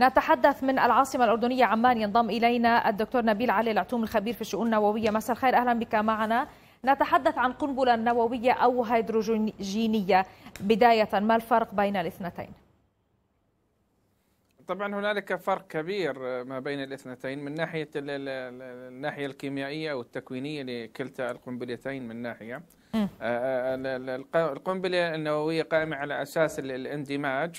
نتحدث من العاصمة الأردنية عمان ينضم إلينا الدكتور نبيل علي العتوم الخبير في الشؤون النووية مساء الخير أهلا بك معنا نتحدث عن قنبلة نووية أو هيدروجينية بداية ما الفرق بين الاثنتين؟ طبعا هنالك فرق كبير ما بين الاثنتين من ناحية الناحية الكيميائية والتكوينيه لكلتا القنبلتين من ناحية آه، آه، القنبلة النووية قائمة على أساس الاندماج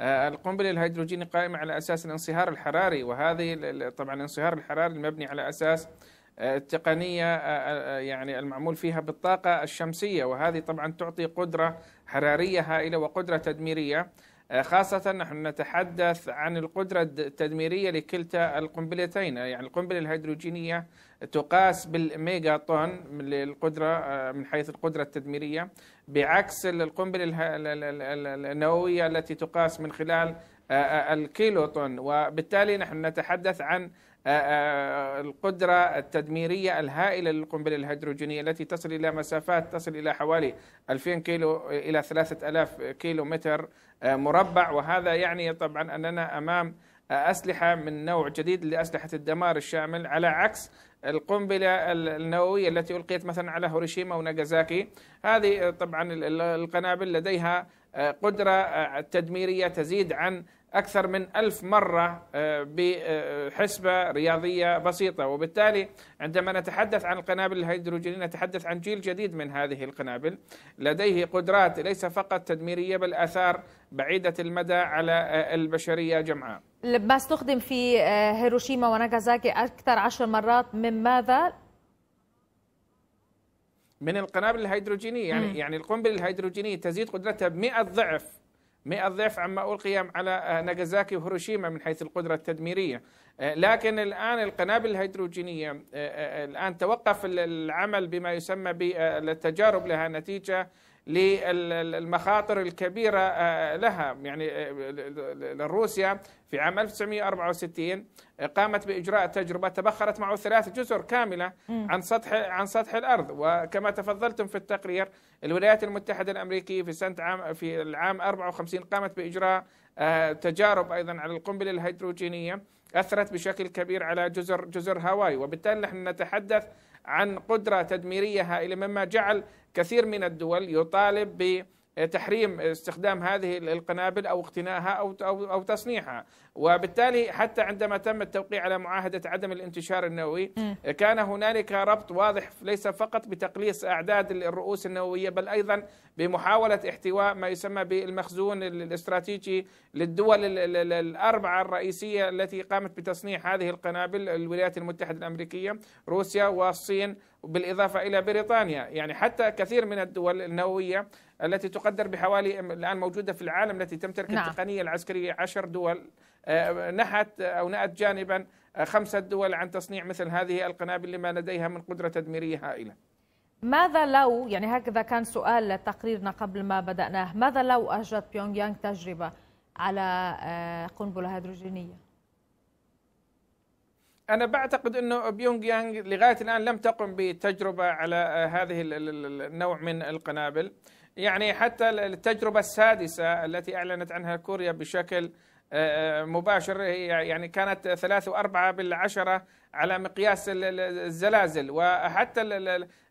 آه، القنبلة الهيدروجيني قائمة على أساس الانصهار الحراري وهذه طبعا الانصهار الحراري المبني على أساس آه، التقنية آه، يعني المعمول فيها بالطاقة الشمسية وهذه طبعا تعطي قدرة حرارية هائلة وقدرة تدميرية خاصة نحن نتحدث عن القدرة التدميرية لكلتا القنبلتين يعني القنبلة الهيدروجينية تقاس بالميجا طن للقدرة آه، من حيث القدرة التدميرية بعكس القنبلة النووية التي تقاس من خلال آه، آه، الكيلو طن وبالتالي نحن نتحدث عن القدرة التدميرية الهائلة للقنبلة الهيدروجينية التي تصل إلى مسافات تصل إلى حوالي 2000 كيلو إلى 3000 كيلو متر مربع وهذا يعني طبعا أننا أمام أسلحة من نوع جديد لأسلحة الدمار الشامل على عكس القنبلة النووية التي ألقيت مثلا على هيروشيما وناغازاكي هذه طبعا القنابل لديها آه، قدرة آه، تدميرية تزيد عن أكثر من ألف مرة آه، بحسبة رياضية بسيطة وبالتالي عندما نتحدث عن القنابل الهيدروجينية نتحدث عن جيل جديد من هذه القنابل لديه قدرات ليس فقط تدميرية بل آثار بعيدة المدى على البشرية جمعاء ما استخدم في آه، هيروشيما وناغازاكي أكثر عشر مرات من ماذا؟ من القنابل الهيدروجينية يعني مم. يعني القنبلة الهيدروجينية تزيد قدرتها ب 100 ضعف 100 ضعف عما ألقي على آه، ناغازاكي وهيروشيما من حيث القدرة التدميرية آه، لكن الآن القنابل الهيدروجينية الآن توقف العمل بما يسمى بالتجارب لها نتيجة للمخاطر الكبيرة آه، لها يعني آه، روسيا في عام 1964 آه، قامت بإجراء تجربة تبخرت معه ثلاث جزر كاملة عن سطح عن سطح الأرض وكما تفضلتم في التقرير الولايات المتحدة الأمريكية في سنة عام في العام 54 قامت بإجراء تجارب أيضا على القنبلة الهيدروجينية أثرت بشكل كبير على جزر جزر هاواي وبالتالي نحن نتحدث عن قدرة تدميرية هائلة مما جعل كثير من الدول يطالب ب تحريم استخدام هذه القنابل او اقتنائها او او او تصنيعها، وبالتالي حتى عندما تم التوقيع على معاهده عدم الانتشار النووي كان هنالك ربط واضح ليس فقط بتقليص اعداد الرؤوس النوويه بل ايضا بمحاوله احتواء ما يسمى بالمخزون الاستراتيجي للدول الاربعه الرئيسيه التي قامت بتصنيع هذه القنابل الولايات المتحده الامريكيه، روسيا والصين بالإضافة إلى بريطانيا يعني حتى كثير من الدول النووية التي تقدر بحوالي الآن موجودة في العالم التي تمتلك نعم. التقنية العسكرية عشر دول آه، نحت أو نأت جانبا آه، خمسة دول عن تصنيع مثل هذه القنابل لما لديها من قدرة تدميرية هائلة ماذا لو يعني هكذا كان سؤال تقريرنا قبل ما بدأناه ماذا لو أجرت بيونغ يانغ تجربة على آه، قنبلة هيدروجينية انا بعتقد انه بيونغ يانغ لغايه الان لم تقم بتجربه على آه، هذه النوع من القنابل يعني حتى التجربه السادسه التي اعلنت عنها كوريا بشكل آه، آه، مباشر يعني كانت ثلاثة وأربعة بالعشرة على مقياس الزلازل وحتى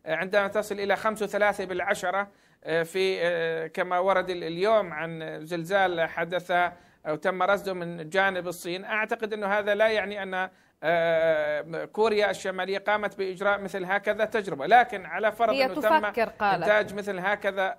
عندما تصل إلى خمسة وثلاثة بالعشرة في كما ورد اليوم عن زلزال حدث أو تم رصده من جانب الصين أعتقد أنه هذا لا يعني أن آه، كوريا الشمالية قامت بإجراء مثل هكذا تجربة لكن على فرض أنه تم قالت. إنتاج مثل هكذا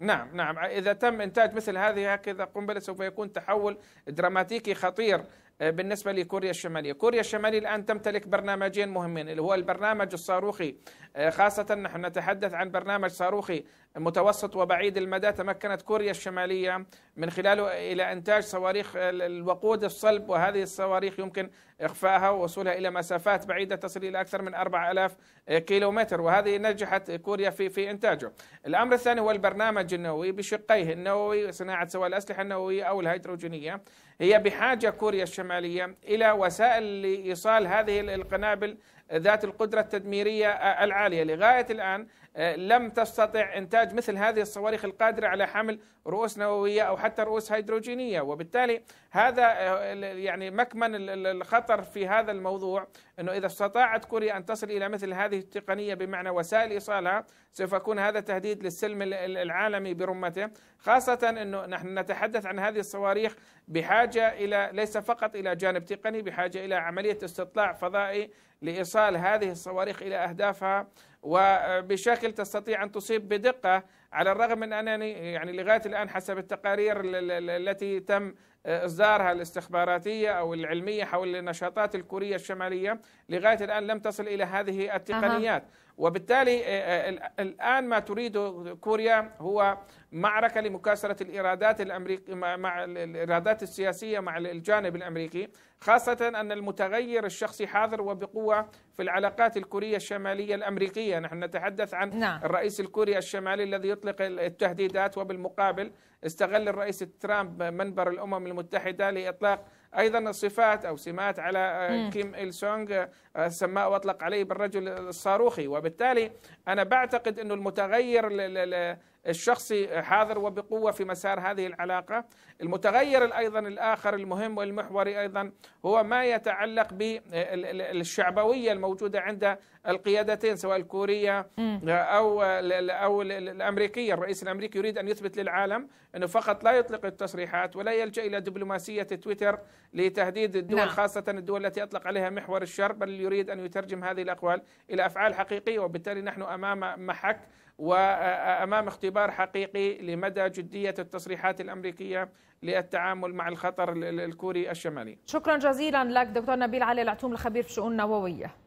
نعم نعم إذا تم إنتاج مثل هذه هكذا قنبلة سوف يكون تحول دراماتيكي خطير آه، بالنسبه لكوريا الشماليه، كوريا الشماليه الان تمتلك برنامجين مهمين اللي هو البرنامج الصاروخي آه، خاصه نحن نتحدث عن برنامج صاروخي متوسط وبعيد المدى تمكنت كوريا الشمالية من خلاله إلى إنتاج صواريخ الوقود الصلب وهذه الصواريخ يمكن إخفائها ووصولها إلى مسافات بعيدة تصل إلى أكثر من 4000 كيلومتر وهذه نجحت كوريا في في إنتاجه الأمر الثاني هو البرنامج النووي بشقيه النووي صناعة سواء الأسلحة النووية أو الهيدروجينية هي بحاجة كوريا الشمالية إلى وسائل لإيصال هذه القنابل ذات القدرة التدميرية العالية لغاية الآن آه، لم تستطع إنتاج مثل هذه الصواريخ القادرة على حمل رؤوس نووية أو حتى رؤوس هيدروجينية وبالتالي هذا آه، يعني مكمن الخطر في هذا الموضوع أنه إذا استطاعت كوريا أن تصل إلى مثل هذه التقنية بمعنى وسائل إيصالها سوف يكون هذا تهديد للسلم العالمي برمته خاصة أنه نحن نتحدث عن هذه الصواريخ بحاجة إلى ليس فقط إلى جانب تقني بحاجة إلى عملية استطلاع فضائي لايصال هذه الصواريخ الى اهدافها وبشكل تستطيع ان تصيب بدقه على الرغم من انني يعني لغايه الان حسب التقارير التي تم آه، اصدارها الاستخباراتيه او العلميه حول النشاطات الكوريه الشماليه لغايه الان لم تصل الى هذه التقنيات أه. وبالتالي آه، الان ما تريده كوريا هو معركه لمكاسره الارادات الامريكي مع الارادات السياسيه مع الجانب الامريكي خاصة أن المتغير الشخصي حاضر وبقوة في العلاقات الكورية الشمالية الأمريكية نحن نتحدث عن نعم. الرئيس الكوري الشمالي الذي يطلق التهديدات وبالمقابل استغل الرئيس ترامب منبر الأمم المتحدة لإطلاق ايضا صفات او سمات على آه، م. كيم إل سونغ آه، سماه واطلق عليه بالرجل الصاروخي وبالتالي انا بعتقد انه المتغير الشخصي حاضر وبقوة في مسار هذه العلاقة المتغير أيضا الآخر المهم والمحوري أيضا هو ما يتعلق بالشعبوية الموجودة عند القيادتين سواء الكورية أو أو الأمريكية الرئيس الأمريكي يريد أن يثبت للعالم أنه فقط لا يطلق التصريحات ولا يلجأ إلى دبلوماسية تويتر لتهديد الدول نعم. خاصة الدول التي أطلق عليها محور الشر بل يريد أن يترجم هذه الأقوال إلى أفعال حقيقية وبالتالي نحن أمام محك وامام اختبار حقيقي لمدى جديه التصريحات الامريكيه للتعامل مع الخطر الكوري الشمالي. شكرا جزيلا لك دكتور نبيل علي العتوم الخبير في شؤون نوويه.